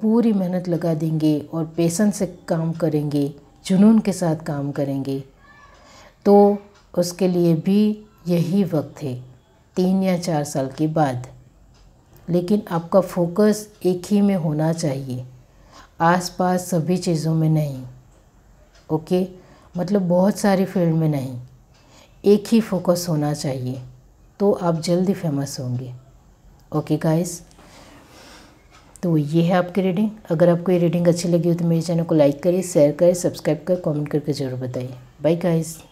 पूरी मेहनत लगा देंगे और पैसन से काम करेंगे जुनून के साथ काम करेंगे तो उसके लिए भी यही वक्त है तीन या चार साल के बाद लेकिन आपका फोकस एक ही में होना चाहिए आसपास सभी चीज़ों में नहीं ओके मतलब बहुत सारी फील्ड में नहीं एक ही फोकस होना चाहिए तो आप जल्दी फेमस होंगे ओके गाइस तो ये है आपकी रीडिंग अगर आपको ये रीडिंग अच्छी लगी हो तो मेरे चैनल को लाइक करिए शेयर करें सब्सक्राइब करें कमेंट करके जरूर बताइए बाय गाइज़